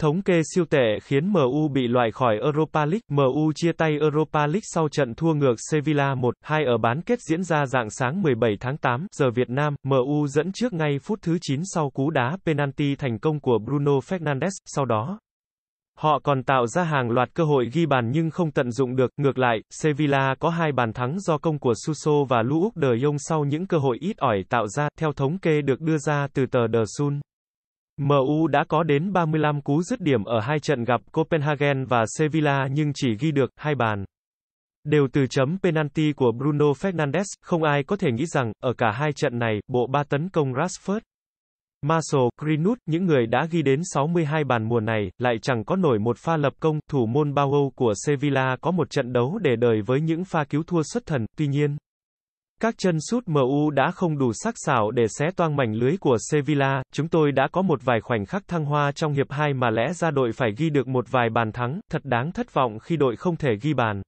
Thống kê siêu tệ khiến MU bị loại khỏi Europa League. MU chia tay Europa League sau trận thua ngược Sevilla 1-2 ở bán kết diễn ra dạng sáng 17 tháng 8 giờ Việt Nam. MU dẫn trước ngay phút thứ 9 sau cú đá penalty thành công của Bruno Fernandes. Sau đó, Họ còn tạo ra hàng loạt cơ hội ghi bàn nhưng không tận dụng được. Ngược lại, Sevilla có hai bàn thắng do công của Suso và Luuk de Jong sau những cơ hội ít ỏi tạo ra, theo thống kê được đưa ra từ tờ The Sun. MU đã có đến 35 cú dứt điểm ở hai trận gặp Copenhagen và Sevilla nhưng chỉ ghi được hai bàn. Đều từ chấm penalty của Bruno Fernandes, không ai có thể nghĩ rằng, ở cả hai trận này, bộ ba tấn công Rashford, Marshall, Greenwood, những người đã ghi đến 62 bàn mùa này, lại chẳng có nổi một pha lập công, thủ môn Bao của Sevilla có một trận đấu để đời với những pha cứu thua xuất thần, tuy nhiên, các chân sút MU đã không đủ sắc sảo để xé toang mảnh lưới của Sevilla, chúng tôi đã có một vài khoảnh khắc thăng hoa trong hiệp 2 mà lẽ ra đội phải ghi được một vài bàn thắng, thật đáng thất vọng khi đội không thể ghi bàn.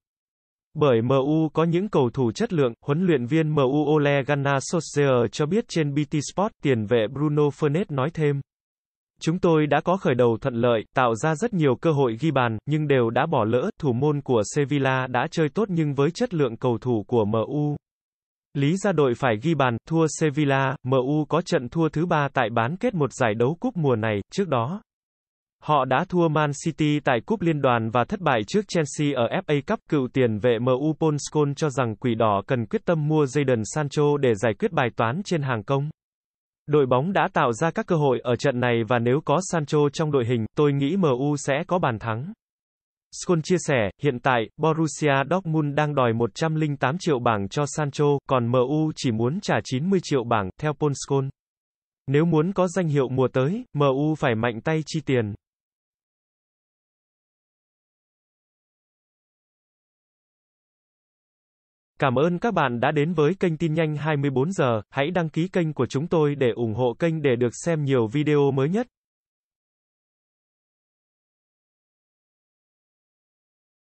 Bởi MU có những cầu thủ chất lượng, huấn luyện viên MU Ole Gunnar Solskjaer cho biết trên BT Sport, tiền vệ Bruno Fernandes nói thêm. Chúng tôi đã có khởi đầu thuận lợi, tạo ra rất nhiều cơ hội ghi bàn, nhưng đều đã bỏ lỡ, thủ môn của Sevilla đã chơi tốt nhưng với chất lượng cầu thủ của MU. Lý gia đội phải ghi bàn, thua Sevilla, MU có trận thua thứ ba tại bán kết một giải đấu cúp mùa này, trước đó. Họ đã thua Man City tại Cúp Liên đoàn và thất bại trước Chelsea ở FA Cup. Cựu tiền vệ MU Paul Scholes cho rằng quỷ đỏ cần quyết tâm mua Jadon Sancho để giải quyết bài toán trên hàng công. Đội bóng đã tạo ra các cơ hội ở trận này và nếu có Sancho trong đội hình, tôi nghĩ MU sẽ có bàn thắng. Scholl chia sẻ, hiện tại, Borussia Dortmund đang đòi 108 triệu bảng cho Sancho, còn MU chỉ muốn trả 90 triệu bảng, theo Paul Scholl. Nếu muốn có danh hiệu mùa tới, MU phải mạnh tay chi tiền. Cảm ơn các bạn đã đến với kênh tin nhanh 24 giờ, hãy đăng ký kênh của chúng tôi để ủng hộ kênh để được xem nhiều video mới nhất.